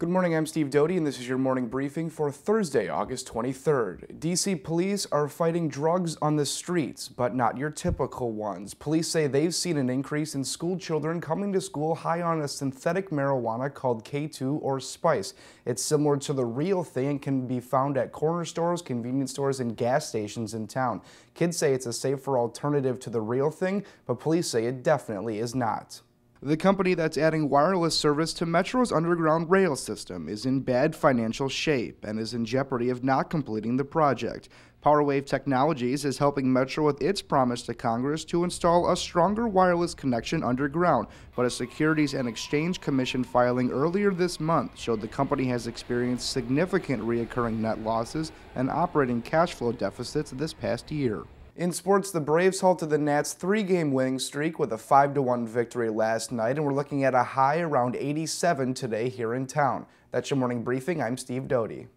Good morning, I'm Steve Doty, and this is your morning briefing for Thursday, August 23rd. DC police are fighting drugs on the streets, but not your typical ones. Police say they've seen an increase in school children coming to school high on a synthetic marijuana called K2 or Spice. It's similar to the real thing and can be found at corner stores, convenience stores, and gas stations in town. Kids say it's a safer alternative to the real thing, but police say it definitely is not. The company that's adding wireless service to Metro's underground rail system is in bad financial shape and is in jeopardy of not completing the project. PowerWave Technologies is helping Metro with its promise to Congress to install a stronger wireless connection underground, but a Securities and Exchange Commission filing earlier this month showed the company has experienced significant reoccurring net losses and operating cash flow deficits this past year. In sports, the Braves halted the Nats' three-game winning streak with a 5-1 victory last night, and we're looking at a high around 87 today here in town. That's your morning briefing. I'm Steve Doty.